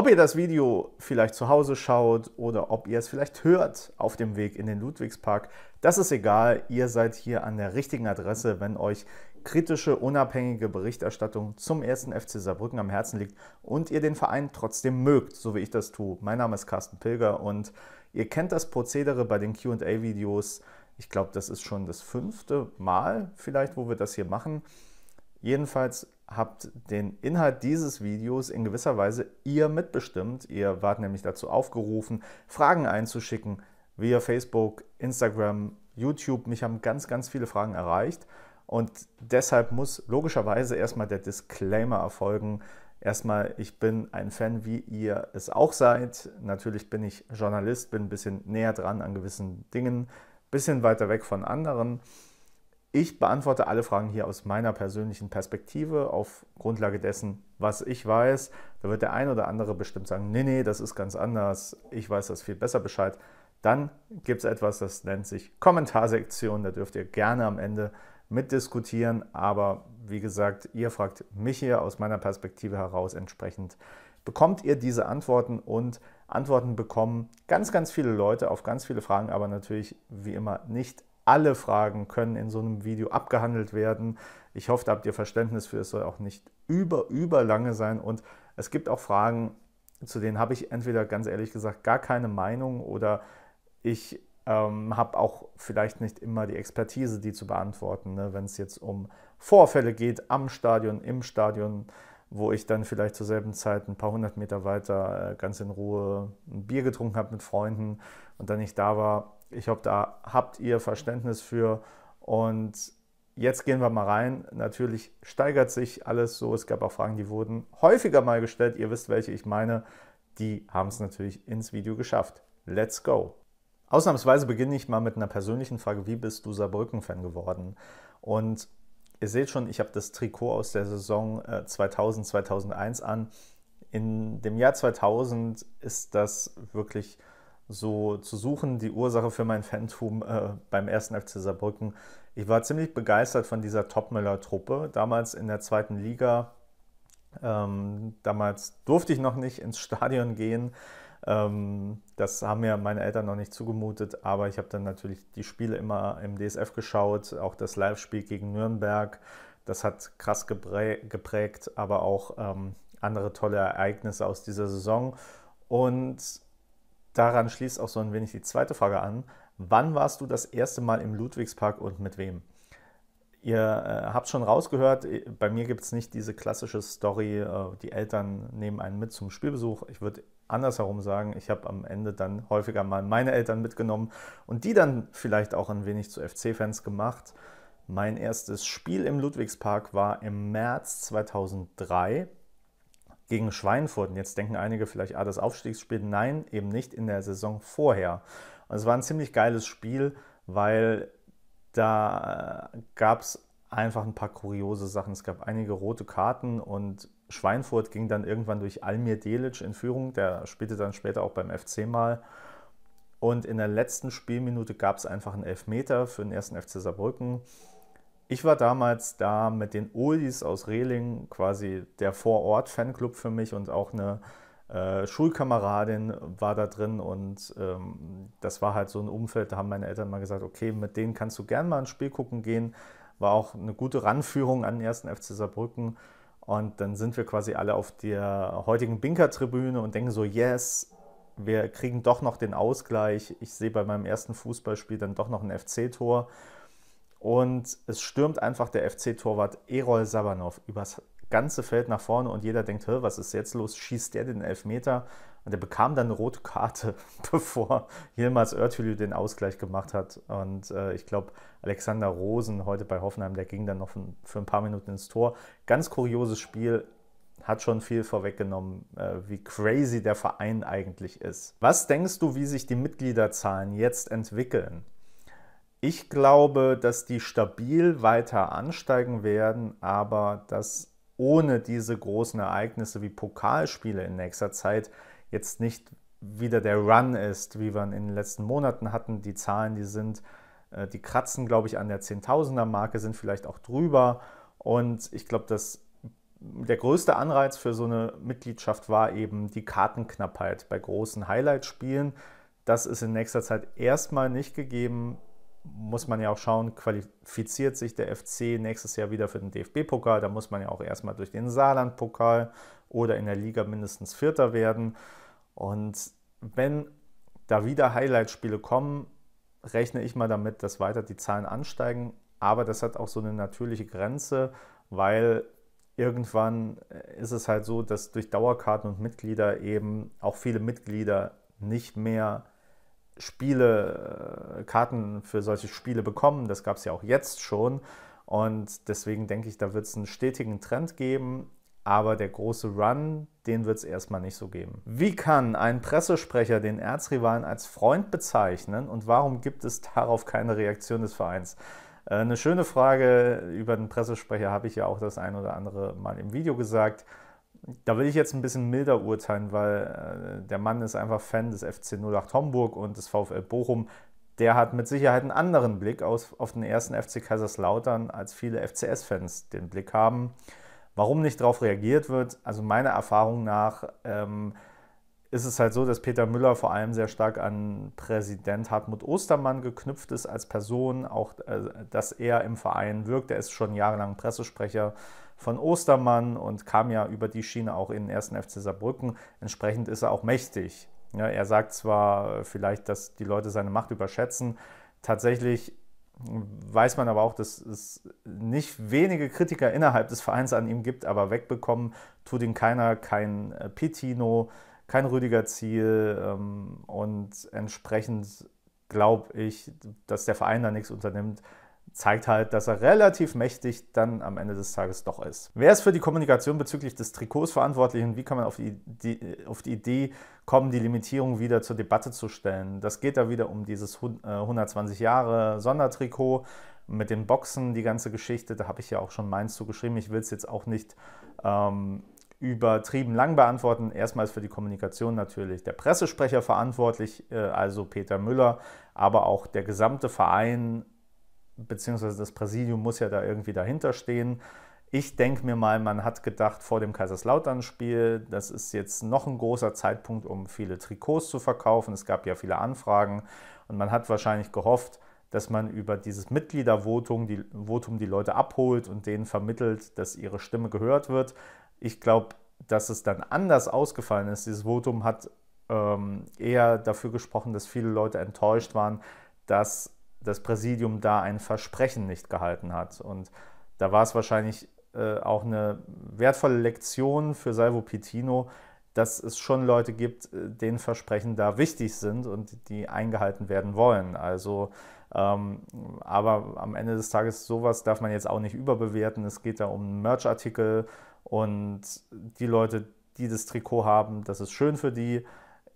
Ob ihr das Video vielleicht zu Hause schaut oder ob ihr es vielleicht hört auf dem Weg in den Ludwigspark, das ist egal. Ihr seid hier an der richtigen Adresse, wenn euch kritische, unabhängige Berichterstattung zum ersten FC Saarbrücken am Herzen liegt und ihr den Verein trotzdem mögt, so wie ich das tue. Mein Name ist Carsten Pilger und ihr kennt das Prozedere bei den QA-Videos. Ich glaube, das ist schon das fünfte Mal vielleicht, wo wir das hier machen. Jedenfalls habt den Inhalt dieses Videos in gewisser Weise ihr mitbestimmt. Ihr wart nämlich dazu aufgerufen, Fragen einzuschicken via Facebook, Instagram, YouTube. Mich haben ganz, ganz viele Fragen erreicht. Und deshalb muss logischerweise erstmal der Disclaimer erfolgen. Erstmal, ich bin ein Fan, wie ihr es auch seid. Natürlich bin ich Journalist, bin ein bisschen näher dran an gewissen Dingen, ein bisschen weiter weg von anderen. Ich beantworte alle Fragen hier aus meiner persönlichen Perspektive auf Grundlage dessen, was ich weiß. Da wird der ein oder andere bestimmt sagen, nee, nee, das ist ganz anders. Ich weiß das viel besser Bescheid. Dann gibt es etwas, das nennt sich Kommentarsektion. Da dürft ihr gerne am Ende mitdiskutieren. Aber wie gesagt, ihr fragt mich hier aus meiner Perspektive heraus entsprechend. Bekommt ihr diese Antworten und Antworten bekommen ganz, ganz viele Leute auf ganz viele Fragen, aber natürlich wie immer nicht alle Fragen können in so einem Video abgehandelt werden. Ich hoffe, da habt ihr Verständnis für. Es soll auch nicht über, über lange sein. Und es gibt auch Fragen, zu denen habe ich entweder ganz ehrlich gesagt gar keine Meinung oder ich ähm, habe auch vielleicht nicht immer die Expertise, die zu beantworten. Ne? Wenn es jetzt um Vorfälle geht am Stadion, im Stadion, wo ich dann vielleicht zur selben Zeit ein paar hundert Meter weiter äh, ganz in Ruhe ein Bier getrunken habe mit Freunden und dann nicht da war, ich hoffe, da habt ihr Verständnis für. Und jetzt gehen wir mal rein. Natürlich steigert sich alles so. Es gab auch Fragen, die wurden häufiger mal gestellt. Ihr wisst, welche ich meine. Die haben es natürlich ins Video geschafft. Let's go! Ausnahmsweise beginne ich mal mit einer persönlichen Frage, wie bist du Saarbrücken-Fan geworden? Und ihr seht schon, ich habe das Trikot aus der Saison 2000, äh, 2001 an. In dem Jahr 2000 ist das wirklich so zu suchen, die Ursache für mein Fantum äh, beim ersten FC Saarbrücken. Ich war ziemlich begeistert von dieser Topmüller-Truppe. Damals in der zweiten Liga. Ähm, damals durfte ich noch nicht ins Stadion gehen. Ähm, das haben mir meine Eltern noch nicht zugemutet, aber ich habe dann natürlich die Spiele immer im DSF geschaut, auch das Live-Spiel gegen Nürnberg. Das hat krass geprägt, aber auch ähm, andere tolle Ereignisse aus dieser Saison. Und daran schließt auch so ein wenig die zweite Frage an. Wann warst du das erste Mal im Ludwigspark und mit wem? Ihr äh, habt schon rausgehört, äh, bei mir gibt es nicht diese klassische Story, äh, die Eltern nehmen einen mit zum Spielbesuch. Ich würde andersherum sagen, ich habe am Ende dann häufiger mal meine Eltern mitgenommen und die dann vielleicht auch ein wenig zu FC-Fans gemacht. Mein erstes Spiel im Ludwigspark war im März 2003 gegen Schweinfurt. Und jetzt denken einige vielleicht, ah, das Aufstiegsspiel. Nein, eben nicht in der Saison vorher. Und es war ein ziemlich geiles Spiel, weil da äh, gab es einfach ein paar kuriose Sachen. Es gab einige rote Karten und Schweinfurt ging dann irgendwann durch Almir Delic in Führung. Der spielte dann später auch beim FC mal. Und in der letzten Spielminute gab es einfach einen Elfmeter für den ersten FC Saarbrücken. Ich war damals da mit den Oldies aus Rehling, quasi der Vorort-Fanclub für mich und auch eine äh, Schulkameradin war da drin und ähm, das war halt so ein Umfeld, da haben meine Eltern mal gesagt, okay, mit denen kannst du gern mal ein Spiel gucken gehen. War auch eine gute Ranführung an den ersten FC Saarbrücken. Und dann sind wir quasi alle auf der heutigen Binker-Tribüne und denken so, yes, wir kriegen doch noch den Ausgleich. Ich sehe bei meinem ersten Fußballspiel dann doch noch ein FC-Tor. Und es stürmt einfach der FC-Torwart Erol Sabanov übers ganze Feld nach vorne und jeder denkt, was ist jetzt los? Schießt der den Elfmeter? Und er bekam dann eine rote Karte, bevor jemals Örtülü den Ausgleich gemacht hat. Und äh, ich glaube, Alexander Rosen heute bei Hoffenheim, der ging dann noch für ein paar Minuten ins Tor. Ganz kurioses Spiel, hat schon viel vorweggenommen, äh, wie crazy der Verein eigentlich ist. Was denkst du, wie sich die Mitgliederzahlen jetzt entwickeln? Ich glaube, dass die stabil weiter ansteigen werden, aber dass ohne diese großen Ereignisse wie Pokalspiele in nächster Zeit jetzt nicht wieder der Run ist, wie wir ihn in den letzten Monaten hatten. Die Zahlen, die sind, äh, die kratzen, glaube ich, an der Zehntausender-Marke, sind vielleicht auch drüber. Und ich glaube, dass der größte Anreiz für so eine Mitgliedschaft war eben die Kartenknappheit bei großen Highlight-Spielen. Das ist in nächster Zeit erstmal nicht gegeben muss man ja auch schauen, qualifiziert sich der FC nächstes Jahr wieder für den DFB-Pokal. Da muss man ja auch erstmal durch den Saarland-Pokal oder in der Liga mindestens Vierter werden. Und wenn da wieder Highlight-Spiele kommen, rechne ich mal damit, dass weiter die Zahlen ansteigen. Aber das hat auch so eine natürliche Grenze, weil irgendwann ist es halt so, dass durch Dauerkarten und Mitglieder eben auch viele Mitglieder nicht mehr Spiele, äh, Karten für solche Spiele bekommen. Das gab es ja auch jetzt schon. Und deswegen denke ich, da wird es einen stetigen Trend geben. Aber der große Run, den wird es erstmal nicht so geben. Wie kann ein Pressesprecher den Erzrivalen als Freund bezeichnen und warum gibt es darauf keine Reaktion des Vereins? Äh, eine schöne Frage über den Pressesprecher habe ich ja auch das ein oder andere Mal im Video gesagt. Da will ich jetzt ein bisschen milder urteilen, weil äh, der Mann ist einfach Fan des FC 08 Homburg und des VfL Bochum. Der hat mit Sicherheit einen anderen Blick aus, auf den ersten FC Kaiserslautern, als viele FCS-Fans den Blick haben. Warum nicht darauf reagiert wird, also meiner Erfahrung nach ähm, ist es halt so, dass Peter Müller vor allem sehr stark an Präsident Hartmut Ostermann geknüpft ist als Person, auch äh, dass er im Verein wirkt. Er ist schon jahrelang Pressesprecher von Ostermann und kam ja über die Schiene auch in den ersten FC Saarbrücken. Entsprechend ist er auch mächtig. Ja, er sagt zwar äh, vielleicht, dass die Leute seine Macht überschätzen, tatsächlich hm, weiß man aber auch, dass es nicht wenige Kritiker innerhalb des Vereins an ihm gibt, aber wegbekommen tut ihn keiner, kein äh, Pitino, kein Rüdiger Ziel ähm, und entsprechend glaube ich, dass der Verein da nichts unternimmt, zeigt halt, dass er relativ mächtig dann am Ende des Tages doch ist. Wer ist für die Kommunikation bezüglich des Trikots verantwortlich und wie kann man auf die, die, auf die Idee kommen, die Limitierung wieder zur Debatte zu stellen? Das geht da wieder um dieses 120 äh, Jahre Sondertrikot mit den Boxen, die ganze Geschichte. Da habe ich ja auch schon meins zu geschrieben. Ich will es jetzt auch nicht ähm, übertrieben lang beantworten. Erstmal ist für die Kommunikation natürlich der Pressesprecher verantwortlich, äh, also Peter Müller, aber auch der gesamte Verein beziehungsweise das Präsidium muss ja da irgendwie dahinter stehen. Ich denke mir mal, man hat gedacht vor dem Kaiserslautern-Spiel, das ist jetzt noch ein großer Zeitpunkt, um viele Trikots zu verkaufen. Es gab ja viele Anfragen und man hat wahrscheinlich gehofft, dass man über dieses Mitgliedervotum die, Votum die Leute abholt und denen vermittelt, dass ihre Stimme gehört wird. Ich glaube, dass es dann anders ausgefallen ist. Dieses Votum hat ähm, eher dafür gesprochen, dass viele Leute enttäuscht waren, dass das Präsidium da ein Versprechen nicht gehalten hat. Und da war es wahrscheinlich äh, auch eine wertvolle Lektion für Salvo Pitino, dass es schon Leute gibt, äh, denen Versprechen da wichtig sind und die eingehalten werden wollen. Also, ähm, aber am Ende des Tages, sowas darf man jetzt auch nicht überbewerten. Es geht da um Merchartikel und die Leute, die das Trikot haben, das ist schön für die.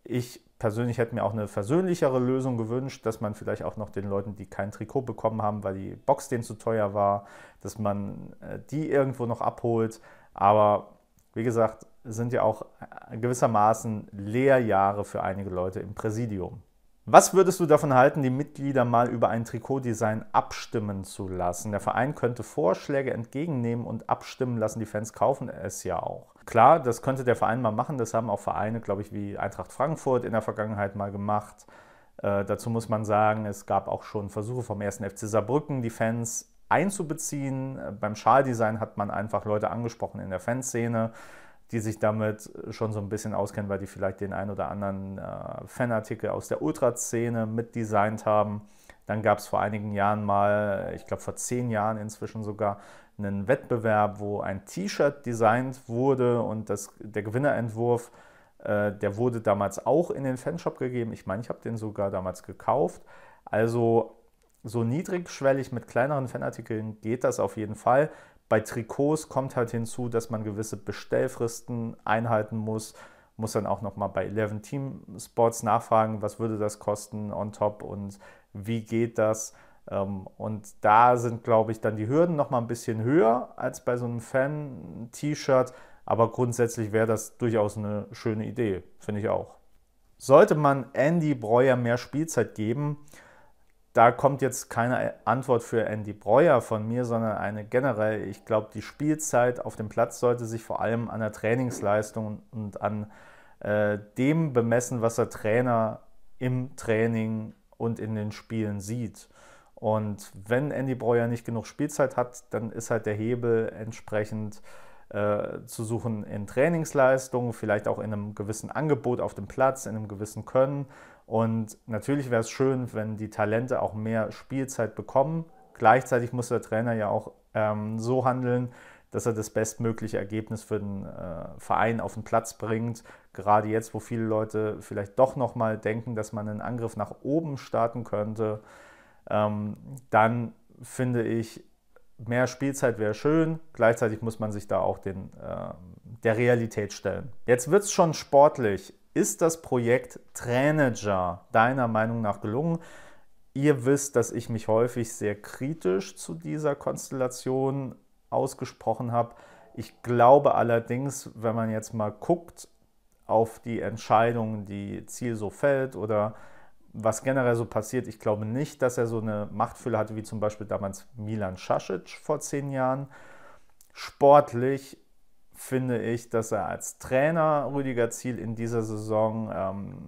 Ich persönlich hätte mir auch eine versöhnlichere Lösung gewünscht, dass man vielleicht auch noch den Leuten, die kein Trikot bekommen haben, weil die Box denen zu teuer war, dass man äh, die irgendwo noch abholt. Aber wie gesagt, sind ja auch äh, gewissermaßen Lehrjahre für einige Leute im Präsidium. Was würdest du davon halten, die Mitglieder mal über ein Trikotdesign abstimmen zu lassen? Der Verein könnte Vorschläge entgegennehmen und abstimmen lassen. Die Fans kaufen es ja auch. Klar, das könnte der Verein mal machen. Das haben auch Vereine, glaube ich, wie Eintracht Frankfurt in der Vergangenheit mal gemacht. Äh, dazu muss man sagen, es gab auch schon Versuche vom 1. FC Saarbrücken, die Fans einzubeziehen. Beim Schaldesign hat man einfach Leute angesprochen in der Fanszene die sich damit schon so ein bisschen auskennen, weil die vielleicht den ein oder anderen äh, Fanartikel aus der Ultraszene mitdesignt haben. Dann gab es vor einigen Jahren mal, ich glaube vor zehn Jahren inzwischen sogar, einen Wettbewerb, wo ein T-Shirt designt wurde und das, der Gewinnerentwurf, äh, der wurde damals auch in den Fanshop gegeben. Ich meine, ich habe den sogar damals gekauft. Also so niedrigschwellig mit kleineren Fanartikeln geht das auf jeden Fall. Bei Trikots kommt halt hinzu, dass man gewisse Bestellfristen einhalten muss. Muss dann auch nochmal bei 11 Team Sports nachfragen, was würde das kosten on top und wie geht das. Ähm, und da sind, glaube ich, dann die Hürden nochmal ein bisschen höher als bei so einem Fan-T-Shirt. Aber grundsätzlich wäre das durchaus eine schöne Idee, finde ich auch. Sollte man Andy Breuer mehr Spielzeit geben, da kommt jetzt keine Antwort für Andy Breuer von mir, sondern eine generell. Ich glaube, die Spielzeit auf dem Platz sollte sich vor allem an der Trainingsleistung und an äh, dem bemessen, was der Trainer im Training und in den Spielen sieht. Und wenn Andy Breuer nicht genug Spielzeit hat, dann ist halt der Hebel entsprechend äh, zu suchen in Trainingsleistungen, vielleicht auch in einem gewissen Angebot auf dem Platz, in einem gewissen Können und natürlich wäre es schön, wenn die Talente auch mehr Spielzeit bekommen. Gleichzeitig muss der Trainer ja auch ähm, so handeln, dass er das bestmögliche Ergebnis für den äh, Verein auf den Platz bringt. Gerade jetzt, wo viele Leute vielleicht doch nochmal denken, dass man einen Angriff nach oben starten könnte, ähm, dann finde ich, mehr Spielzeit wäre schön. Gleichzeitig muss man sich da auch den, äh, der Realität stellen. Jetzt wird es schon sportlich. Ist das Projekt Trainager deiner Meinung nach gelungen? Ihr wisst, dass ich mich häufig sehr kritisch zu dieser Konstellation ausgesprochen habe. Ich glaube allerdings, wenn man jetzt mal guckt auf die Entscheidungen, die Ziel so fällt oder was generell so passiert, ich glaube nicht, dass er so eine Machtfülle hatte wie zum Beispiel damals Milan Sasic vor zehn Jahren. Sportlich finde ich, dass er als Trainer Rüdiger Ziel in dieser Saison ähm,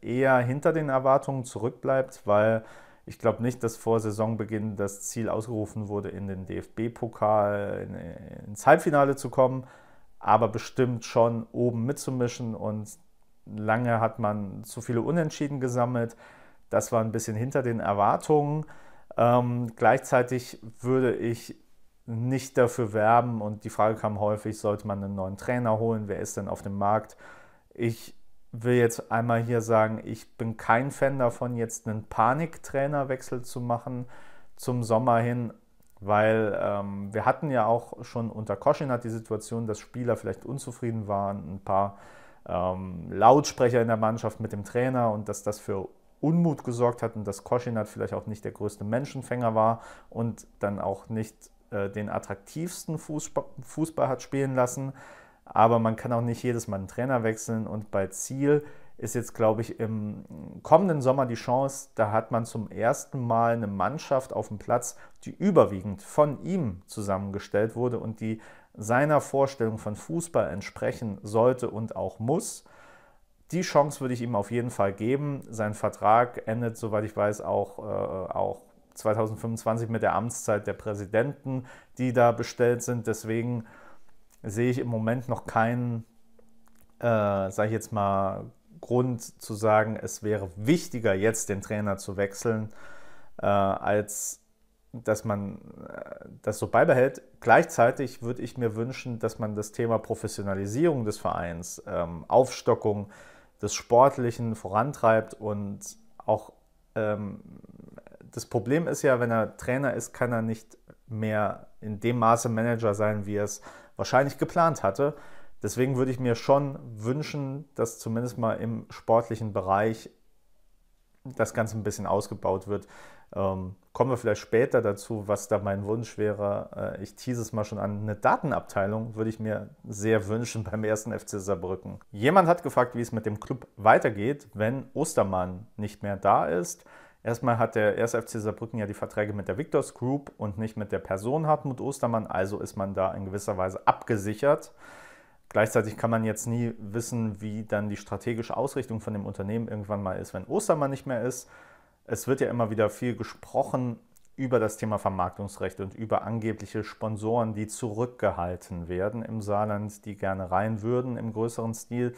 eher hinter den Erwartungen zurückbleibt, weil ich glaube nicht, dass vor Saisonbeginn das Ziel ausgerufen wurde, in den DFB-Pokal in, ins Halbfinale zu kommen, aber bestimmt schon oben mitzumischen und lange hat man zu viele Unentschieden gesammelt. Das war ein bisschen hinter den Erwartungen. Ähm, gleichzeitig würde ich nicht dafür werben. Und die Frage kam häufig, sollte man einen neuen Trainer holen? Wer ist denn auf dem Markt? Ich will jetzt einmal hier sagen, ich bin kein Fan davon, jetzt einen Paniktrainerwechsel zu machen zum Sommer hin, weil ähm, wir hatten ja auch schon unter Koschinat die Situation, dass Spieler vielleicht unzufrieden waren, ein paar ähm, Lautsprecher in der Mannschaft mit dem Trainer und dass das für Unmut gesorgt hat und dass Koschinat vielleicht auch nicht der größte Menschenfänger war und dann auch nicht äh, den attraktivsten Fußball, Fußball hat spielen lassen. Aber man kann auch nicht jedes Mal einen Trainer wechseln. Und bei Ziel ist jetzt, glaube ich, im kommenden Sommer die Chance, da hat man zum ersten Mal eine Mannschaft auf dem Platz, die überwiegend von ihm zusammengestellt wurde und die seiner Vorstellung von Fußball entsprechen sollte und auch muss. Die Chance würde ich ihm auf jeden Fall geben. Sein Vertrag endet, soweit ich weiß, auch, äh, auch 2025 mit der Amtszeit der Präsidenten, die da bestellt sind. Deswegen sehe ich im Moment noch keinen, äh, sage ich jetzt mal, Grund zu sagen, es wäre wichtiger, jetzt den Trainer zu wechseln, äh, als dass man äh, das so beibehält. Gleichzeitig würde ich mir wünschen, dass man das Thema Professionalisierung des Vereins, ähm, Aufstockung des Sportlichen vorantreibt und auch ähm, das Problem ist ja, wenn er Trainer ist, kann er nicht mehr in dem Maße Manager sein, wie er es wahrscheinlich geplant hatte. Deswegen würde ich mir schon wünschen, dass zumindest mal im sportlichen Bereich das Ganze ein bisschen ausgebaut wird. Ähm, kommen wir vielleicht später dazu, was da mein Wunsch wäre. Äh, ich tease es mal schon an. Eine Datenabteilung würde ich mir sehr wünschen beim ersten FC Saarbrücken. Jemand hat gefragt, wie es mit dem Club weitergeht, wenn Ostermann nicht mehr da ist. Erstmal hat der 1. FC Saarbrücken ja die Verträge mit der Victors Group und nicht mit der Person Hartmut Ostermann, also ist man da in gewisser Weise abgesichert. Gleichzeitig kann man jetzt nie wissen, wie dann die strategische Ausrichtung von dem Unternehmen irgendwann mal ist, wenn Ostermann nicht mehr ist. Es wird ja immer wieder viel gesprochen über das Thema Vermarktungsrecht und über angebliche Sponsoren, die zurückgehalten werden im Saarland, die gerne rein würden im größeren Stil.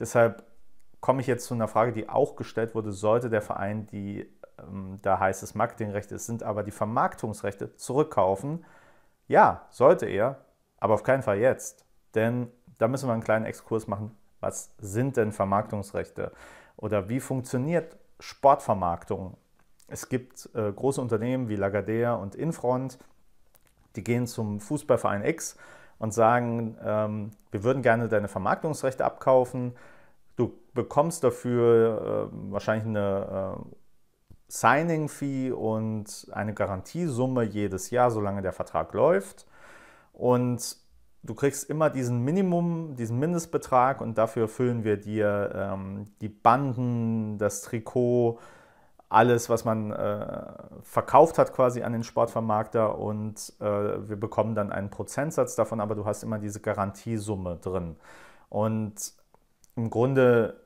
Deshalb komme ich jetzt zu einer Frage, die auch gestellt wurde, sollte der Verein die ähm, da heißt es Marketingrechte, es sind aber die Vermarktungsrechte zurückkaufen. Ja, sollte er, aber auf keinen Fall jetzt. Denn da müssen wir einen kleinen Exkurs machen. Was sind denn Vermarktungsrechte? Oder wie funktioniert Sportvermarktung? Es gibt äh, große Unternehmen wie Lagardère und Infront, die gehen zum Fußballverein X und sagen, ähm, wir würden gerne deine Vermarktungsrechte abkaufen. Du bekommst dafür äh, wahrscheinlich eine äh, Signing-Fee und eine Garantiesumme jedes Jahr, solange der Vertrag läuft. Und du kriegst immer diesen Minimum, diesen Mindestbetrag und dafür füllen wir dir ähm, die Banden, das Trikot, alles, was man äh, verkauft hat quasi an den Sportvermarkter und äh, wir bekommen dann einen Prozentsatz davon, aber du hast immer diese Garantiesumme drin. Und im Grunde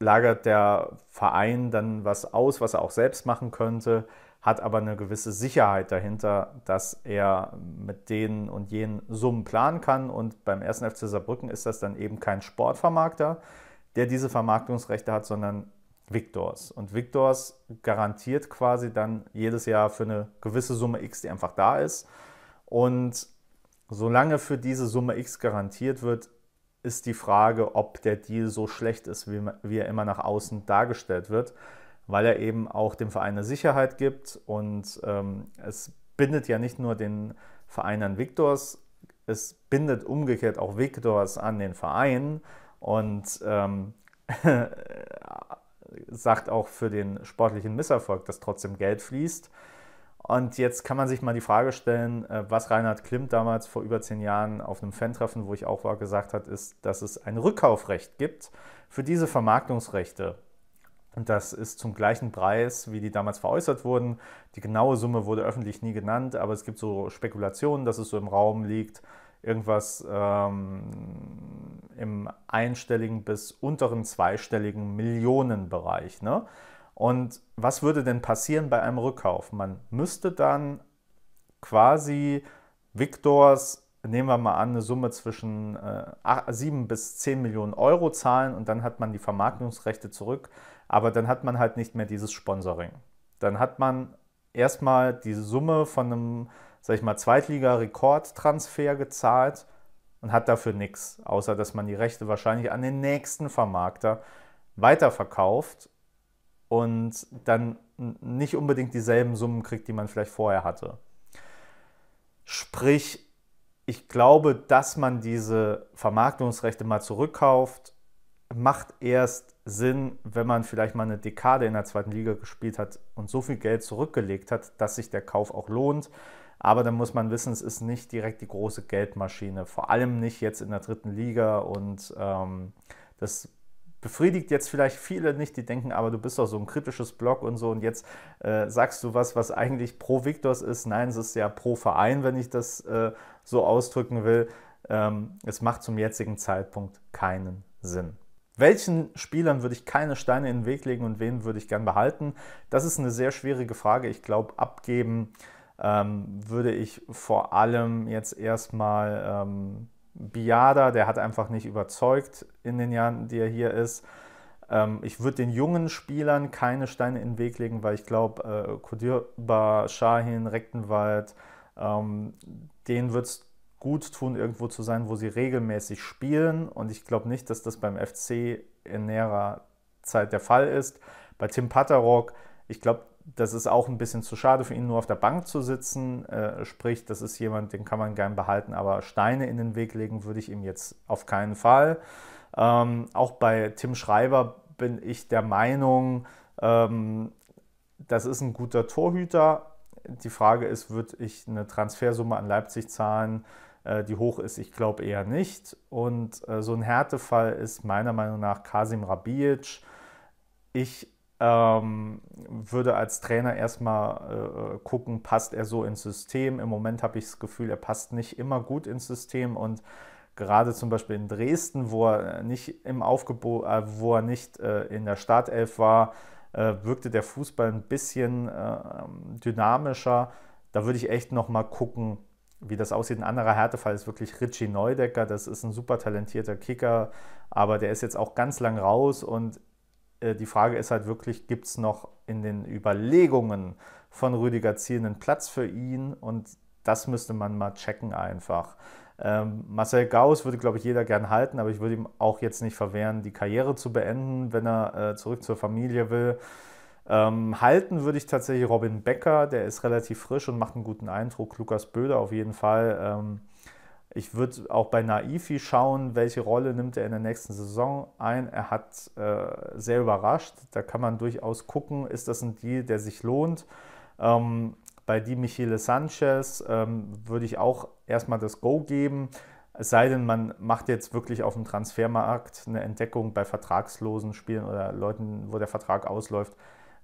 lagert der Verein dann was aus, was er auch selbst machen könnte, hat aber eine gewisse Sicherheit dahinter, dass er mit den und jenen Summen planen kann. Und beim 1. FC Saarbrücken ist das dann eben kein Sportvermarkter, der diese Vermarktungsrechte hat, sondern Victors. Und Victors garantiert quasi dann jedes Jahr für eine gewisse Summe X, die einfach da ist. Und solange für diese Summe X garantiert wird, ist die Frage, ob der Deal so schlecht ist, wie, wie er immer nach außen dargestellt wird, weil er eben auch dem Verein eine Sicherheit gibt und ähm, es bindet ja nicht nur den Verein an Viktors, es bindet umgekehrt auch Viktors an den Verein und ähm, sagt auch für den sportlichen Misserfolg, dass trotzdem Geld fließt. Und jetzt kann man sich mal die Frage stellen, äh, was Reinhard Klimt damals vor über zehn Jahren auf einem Fan-Treffen, wo ich auch war, gesagt hat, ist, dass es ein Rückkaufrecht gibt für diese Vermarktungsrechte. Und das ist zum gleichen Preis, wie die damals veräußert wurden. Die genaue Summe wurde öffentlich nie genannt, aber es gibt so Spekulationen, dass es so im Raum liegt, irgendwas ähm, im einstelligen bis unteren zweistelligen Millionenbereich. Ne? Und was würde denn passieren bei einem Rückkauf? Man müsste dann quasi Victors, nehmen wir mal an, eine Summe zwischen äh, 8, 7 bis 10 Millionen Euro zahlen und dann hat man die Vermarktungsrechte zurück, aber dann hat man halt nicht mehr dieses Sponsoring. Dann hat man erstmal die Summe von einem, sag ich mal, Zweitliga-Rekordtransfer gezahlt und hat dafür nichts, außer dass man die Rechte wahrscheinlich an den nächsten Vermarkter weiterverkauft und dann nicht unbedingt dieselben Summen kriegt, die man vielleicht vorher hatte. Sprich, ich glaube, dass man diese Vermarktungsrechte mal zurückkauft, macht erst Sinn, wenn man vielleicht mal eine Dekade in der zweiten Liga gespielt hat und so viel Geld zurückgelegt hat, dass sich der Kauf auch lohnt. Aber dann muss man wissen, es ist nicht direkt die große Geldmaschine, vor allem nicht jetzt in der dritten Liga und ähm, das befriedigt jetzt vielleicht viele nicht, die denken, aber du bist doch so ein kritisches Blog und so und jetzt äh, sagst du was, was eigentlich pro Victors ist. Nein, es ist ja pro Verein, wenn ich das äh, so ausdrücken will. Ähm, es macht zum jetzigen Zeitpunkt keinen Sinn. Welchen Spielern würde ich keine Steine in den Weg legen und wen würde ich gern behalten? Das ist eine sehr schwierige Frage. Ich glaube, abgeben ähm, würde ich vor allem jetzt erstmal ähm, Biada, der hat einfach nicht überzeugt in den Jahren, die er hier ist. Ähm, ich würde den jungen Spielern keine Steine in den Weg legen, weil ich glaube, äh, Kudirba, Shahin, Rechtenwald, ähm, denen wird es gut tun, irgendwo zu sein, wo sie regelmäßig spielen. Und ich glaube nicht, dass das beim FC in näherer Zeit der Fall ist. Bei Tim Paterok, ich glaube, das ist auch ein bisschen zu schade für ihn, nur auf der Bank zu sitzen. Äh, sprich, das ist jemand, den kann man gern behalten, aber Steine in den Weg legen würde ich ihm jetzt auf keinen Fall. Ähm, auch bei Tim Schreiber bin ich der Meinung, ähm, das ist ein guter Torhüter. Die Frage ist, würde ich eine Transfersumme an Leipzig zahlen, äh, die hoch ist? Ich glaube eher nicht. Und äh, so ein Härtefall ist meiner Meinung nach Kasim Rabic. Ich ähm, würde als Trainer erstmal äh, gucken, passt er so ins System. Im Moment habe ich das Gefühl, er passt nicht immer gut ins System und gerade zum Beispiel in Dresden, wo er nicht im Aufgebot, äh, wo er nicht äh, in der Startelf war, äh, wirkte der Fußball ein bisschen ähm, dynamischer. Da würde ich echt nochmal gucken, wie das aussieht. Ein anderer Härtefall ist wirklich Richie Neudecker. Das ist ein super talentierter Kicker, aber der ist jetzt auch ganz lang raus und äh, die Frage ist halt wirklich, gibt es noch in den Überlegungen von Rüdiger Ziel einen Platz für ihn? Und das müsste man mal checken einfach. Ähm, Marcel Gauss würde, glaube ich, jeder gern halten, aber ich würde ihm auch jetzt nicht verwehren, die Karriere zu beenden, wenn er äh, zurück zur Familie will. Ähm, halten würde ich tatsächlich Robin Becker, der ist relativ frisch und macht einen guten Eindruck. Lukas Böder auf jeden Fall. Ähm, ich würde auch bei Naifi schauen, welche Rolle nimmt er in der nächsten Saison ein. Er hat äh, sehr überrascht. Da kann man durchaus gucken, ist das ein Deal, der sich lohnt. Ähm, bei Di Michele Sanchez ähm, würde ich auch erstmal das Go geben. Es sei denn, man macht jetzt wirklich auf dem Transfermarkt eine Entdeckung bei vertragslosen Spielen oder Leuten, wo der Vertrag ausläuft,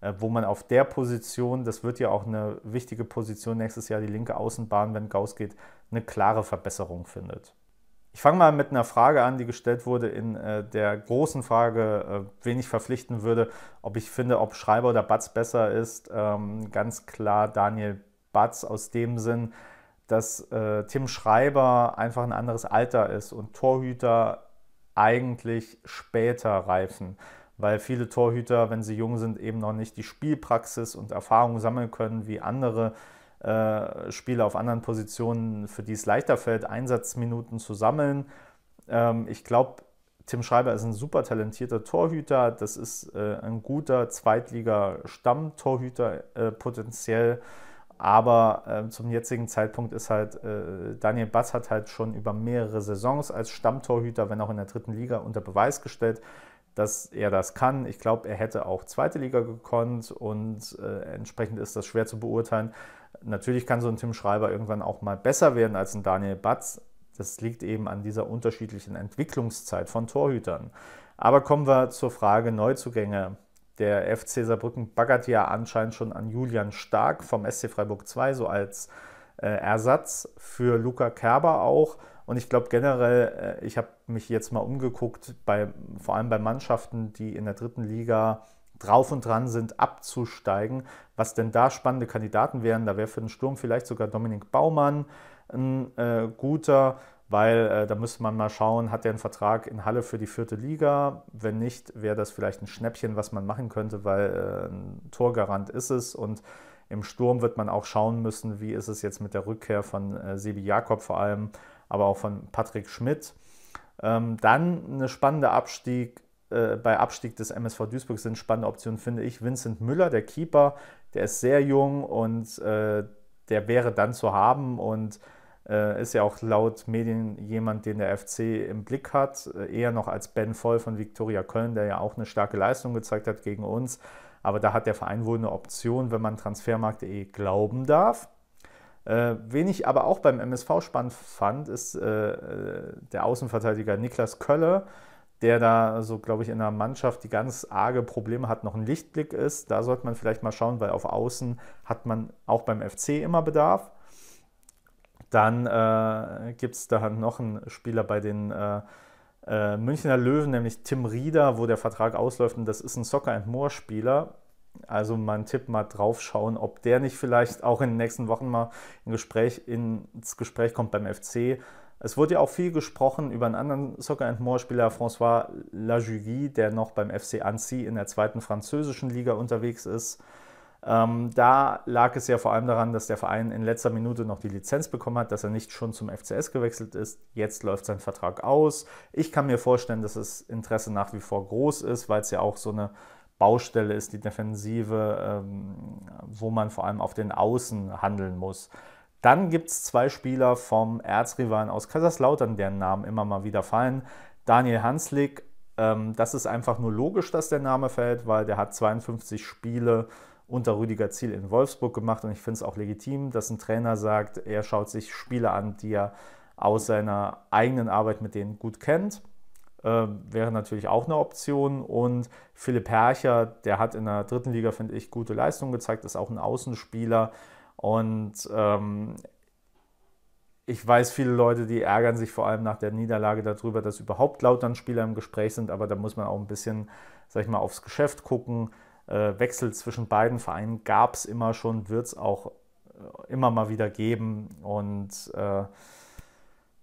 äh, wo man auf der Position, das wird ja auch eine wichtige Position nächstes Jahr, die linke Außenbahn, wenn Gauss geht, eine klare Verbesserung findet. Ich fange mal mit einer Frage an, die gestellt wurde in äh, der großen Frage, äh, wen ich verpflichten würde, ob ich finde, ob Schreiber oder Batz besser ist. Ähm, ganz klar Daniel Batz aus dem Sinn, dass äh, Tim Schreiber einfach ein anderes Alter ist und Torhüter eigentlich später reifen, weil viele Torhüter, wenn sie jung sind, eben noch nicht die Spielpraxis und Erfahrung sammeln können wie andere. Äh, Spieler auf anderen Positionen, für die es leichter fällt, Einsatzminuten zu sammeln. Ähm, ich glaube, Tim Schreiber ist ein super talentierter Torhüter. Das ist äh, ein guter Zweitliga-Stammtorhüter äh, potenziell. Aber äh, zum jetzigen Zeitpunkt ist halt äh, Daniel Bass hat halt schon über mehrere Saisons als Stammtorhüter, wenn auch in der dritten Liga, unter Beweis gestellt, dass er das kann. Ich glaube, er hätte auch zweite Liga gekonnt und äh, entsprechend ist das schwer zu beurteilen. Natürlich kann so ein Tim Schreiber irgendwann auch mal besser werden als ein Daniel Batz. Das liegt eben an dieser unterschiedlichen Entwicklungszeit von Torhütern. Aber kommen wir zur Frage Neuzugänge. Der FC Saarbrücken baggert ja anscheinend schon an Julian Stark vom SC Freiburg 2, so als äh, Ersatz für Luca Kerber auch. Und ich glaube generell, äh, ich habe mich jetzt mal umgeguckt, bei, vor allem bei Mannschaften, die in der dritten Liga drauf und dran sind, abzusteigen, was denn da spannende Kandidaten wären. Da wäre für den Sturm vielleicht sogar Dominik Baumann ein äh, guter, weil äh, da müsste man mal schauen, hat der einen Vertrag in Halle für die vierte Liga? Wenn nicht, wäre das vielleicht ein Schnäppchen, was man machen könnte, weil äh, ein Torgarant ist es und im Sturm wird man auch schauen müssen, wie ist es jetzt mit der Rückkehr von äh, Sebi Jakob vor allem aber auch von Patrick Schmidt. Ähm, dann eine spannende Abstieg, äh, bei Abstieg des MSV Duisburg sind spannende Optionen, finde ich. Vincent Müller, der Keeper, der ist sehr jung und äh, der wäre dann zu haben und äh, ist ja auch laut Medien jemand, den der FC im Blick hat. Äh, eher noch als Ben Voll von Viktoria Köln, der ja auch eine starke Leistung gezeigt hat gegen uns. Aber da hat der Verein wohl eine Option, wenn man transfermarkt.de glauben darf. Äh, wen ich aber auch beim MSV spannend fand, ist äh, äh, der Außenverteidiger Niklas Kölle, der da so, glaube ich, in einer Mannschaft, die ganz arge Probleme hat, noch ein Lichtblick ist. Da sollte man vielleicht mal schauen, weil auf Außen hat man auch beim FC immer Bedarf. Dann äh, gibt es da noch einen Spieler bei den äh, äh, Münchner Löwen, nämlich Tim Rieder, wo der Vertrag ausläuft. Und das ist ein Soccer and More Spieler. Also mein Tipp mal draufschauen, ob der nicht vielleicht auch in den nächsten Wochen mal in Gespräch, ins Gespräch kommt beim FC. Es wurde ja auch viel gesprochen über einen anderen Soccer and More Spieler, François Lajugie, der noch beim FC Annecy in der zweiten französischen Liga unterwegs ist. Ähm, da lag es ja vor allem daran, dass der Verein in letzter Minute noch die Lizenz bekommen hat, dass er nicht schon zum FCS gewechselt ist. Jetzt läuft sein Vertrag aus. Ich kann mir vorstellen, dass das Interesse nach wie vor groß ist, weil es ja auch so eine Baustelle ist die Defensive, ähm, wo man vor allem auf den Außen handeln muss. Dann gibt es zwei Spieler vom Erzrivalen aus Kaiserslautern, deren Namen immer mal wieder fallen. Daniel Hanslik, ähm, das ist einfach nur logisch, dass der Name fällt, weil der hat 52 Spiele unter Rüdiger Ziel in Wolfsburg gemacht und ich finde es auch legitim, dass ein Trainer sagt, er schaut sich Spiele an, die er aus seiner eigenen Arbeit mit denen gut kennt äh, wäre natürlich auch eine Option. Und Philipp Hercher, der hat in der dritten Liga, finde ich, gute Leistung gezeigt, ist auch ein Außenspieler. Und ähm, ich weiß, viele Leute, die ärgern sich vor allem nach der Niederlage darüber, dass überhaupt Lautern Spieler im Gespräch sind, aber da muss man auch ein bisschen, sag ich mal, aufs Geschäft gucken. Äh, Wechsel zwischen beiden Vereinen gab es immer schon, wird es auch äh, immer mal wieder geben. Und äh,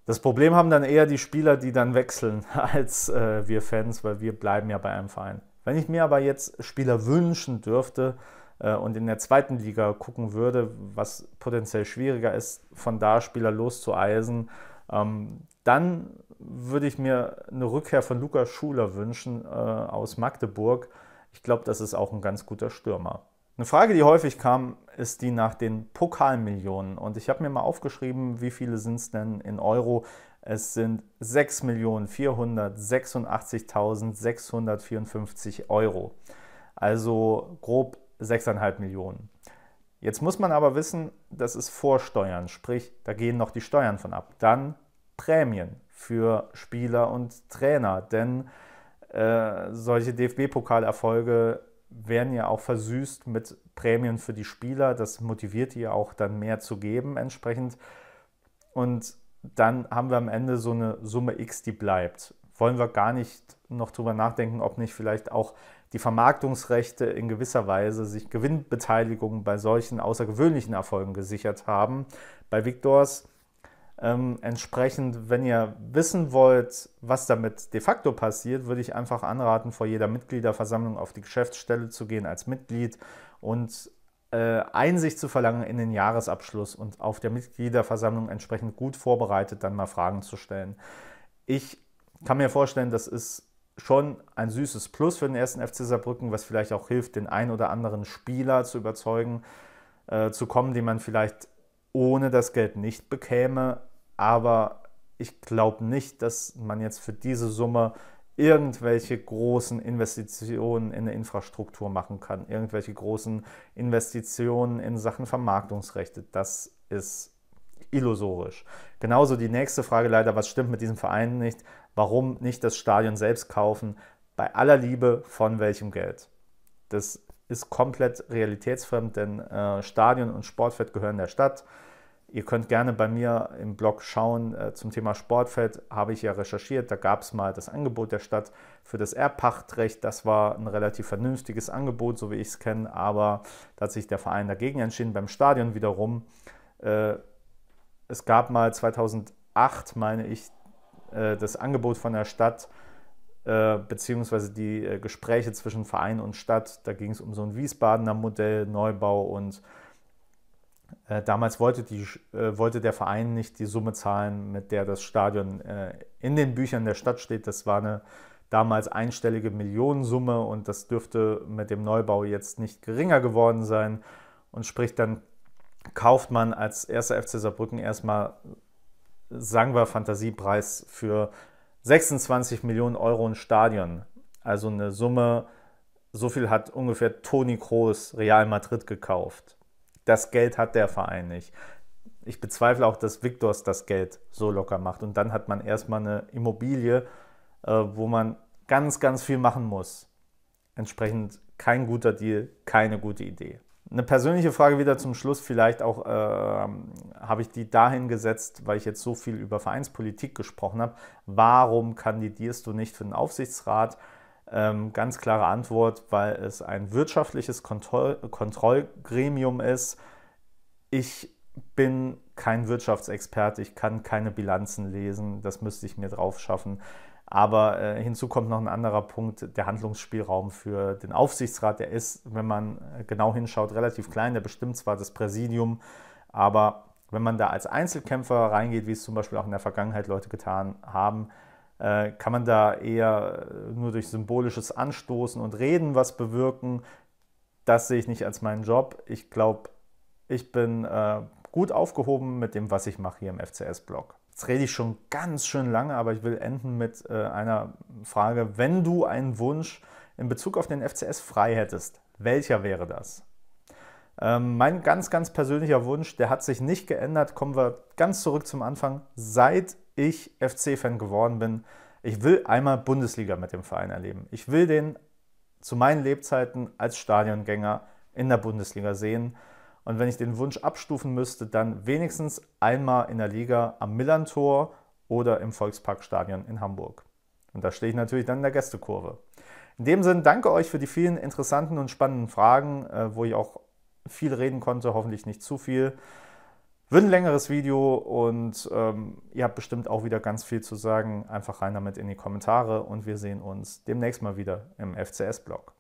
das Problem haben dann eher die Spieler, die dann wechseln, als äh, wir Fans, weil wir bleiben ja bei einem Verein. Wenn ich mir aber jetzt Spieler wünschen dürfte äh, und in der zweiten Liga gucken würde, was potenziell schwieriger ist, von da Spieler loszueisen, ähm, dann würde ich mir eine Rückkehr von Lukas Schuler wünschen äh, aus Magdeburg. Ich glaube, das ist auch ein ganz guter Stürmer. Eine Frage, die häufig kam, ist die nach den Pokalmillionen. Und ich habe mir mal aufgeschrieben, wie viele sind es denn in Euro? Es sind 6.486.654 Euro. Also grob 6,5 Millionen. Jetzt muss man aber wissen, das ist vor Steuern, sprich, da gehen noch die Steuern von ab. Dann Prämien für Spieler und Trainer, denn äh, solche DFB-Pokalerfolge werden ja auch versüßt mit Prämien für die Spieler. Das motiviert die ja auch dann mehr zu geben entsprechend. Und dann haben wir am Ende so eine Summe X, die bleibt. Wollen wir gar nicht noch drüber nachdenken, ob nicht vielleicht auch die Vermarktungsrechte in gewisser Weise sich Gewinnbeteiligungen bei solchen außergewöhnlichen Erfolgen gesichert haben. Bei Victors ähm, entsprechend, wenn ihr wissen wollt, was damit de facto passiert, würde ich einfach anraten, vor jeder Mitgliederversammlung auf die Geschäftsstelle zu gehen als Mitglied und äh, Einsicht zu verlangen in den Jahresabschluss und auf der Mitgliederversammlung entsprechend gut vorbereitet dann mal Fragen zu stellen. Ich kann mir vorstellen, das ist schon ein süßes Plus für den ersten FC Saarbrücken, was vielleicht auch hilft, den einen oder anderen Spieler zu überzeugen, äh, zu kommen, den man vielleicht ohne das Geld nicht bekäme. Aber ich glaube nicht, dass man jetzt für diese Summe irgendwelche großen Investitionen in eine Infrastruktur machen kann, irgendwelche großen Investitionen in Sachen Vermarktungsrechte. Das ist illusorisch. Genauso die nächste Frage leider, was stimmt mit diesem Verein nicht? Warum nicht das Stadion selbst kaufen? Bei aller Liebe von welchem Geld? Das ist komplett realitätsfremd, denn äh, Stadion und Sportfeld gehören der Stadt. Ihr könnt gerne bei mir im Blog schauen. Äh, zum Thema Sportfeld habe ich ja recherchiert. Da gab es mal das Angebot der Stadt für das Erbpachtrecht. Das war ein relativ vernünftiges Angebot, so wie ich es kenne. Aber da hat sich der Verein dagegen entschieden. Beim Stadion wiederum. Äh, es gab mal 2008, meine ich, äh, das Angebot von der Stadt äh, beziehungsweise die äh, Gespräche zwischen Verein und Stadt. Da ging es um so ein Wiesbadener Modell, Neubau und äh, damals wollte, die, wollte der Verein nicht die Summe zahlen, mit der das Stadion in den Büchern der Stadt steht. Das war eine damals einstellige Millionensumme und das dürfte mit dem Neubau jetzt nicht geringer geworden sein. Und sprich, dann kauft man als erster FC Saarbrücken erstmal, sagen Fantasiepreis für 26 Millionen Euro ein Stadion. Also eine Summe, so viel hat ungefähr Toni Kroos Real Madrid gekauft. Das Geld hat der Verein nicht. Ich bezweifle auch, dass Victors das Geld so locker macht. Und dann hat man erstmal eine Immobilie, äh, wo man ganz, ganz viel machen muss. Entsprechend kein guter Deal, keine gute Idee. Eine persönliche Frage wieder zum Schluss, vielleicht auch äh, habe ich die dahin gesetzt, weil ich jetzt so viel über Vereinspolitik gesprochen habe. Warum kandidierst du nicht für den Aufsichtsrat? Ähm, ganz klare Antwort, weil es ein wirtschaftliches Kontroll Kontrollgremium ist. Ich bin kein Wirtschaftsexperte, ich kann keine Bilanzen lesen, das müsste ich mir drauf schaffen. Aber äh, hinzu kommt noch ein anderer Punkt, der Handlungsspielraum für den Aufsichtsrat, der ist, wenn man äh, genau hinschaut, relativ klein. Der bestimmt zwar das Präsidium, aber wenn man da als Einzelkämpfer reingeht, wie es zum Beispiel auch in der Vergangenheit Leute getan haben, äh, kann man da eher äh, nur durch symbolisches Anstoßen und Reden was bewirken. Das sehe ich nicht als meinen Job. Ich glaube, ich bin... Äh, gut aufgehoben mit dem, was ich mache hier im FCS-Blog. Jetzt rede ich schon ganz schön lange, aber ich will enden mit äh, einer Frage. Wenn du einen Wunsch in Bezug auf den FCS frei hättest, welcher wäre das? Ähm, mein ganz, ganz persönlicher Wunsch, der hat sich nicht geändert. Kommen wir ganz zurück zum Anfang. Seit ich FC-Fan geworden bin, ich will einmal Bundesliga mit dem Verein erleben. Ich will den zu meinen Lebzeiten als Stadiongänger in der Bundesliga sehen. Und wenn ich den Wunsch abstufen müsste, dann wenigstens einmal in der Liga am Millantor oder im Volksparkstadion in Hamburg. Und da stehe ich natürlich dann in der Gästekurve. In dem Sinn danke euch für die vielen interessanten und spannenden Fragen, äh, wo ich auch viel reden konnte, hoffentlich nicht zu viel. Wird ein längeres Video und ähm, ihr habt bestimmt auch wieder ganz viel zu sagen. Einfach rein damit in die Kommentare und wir sehen uns demnächst mal wieder im FCS-Blog.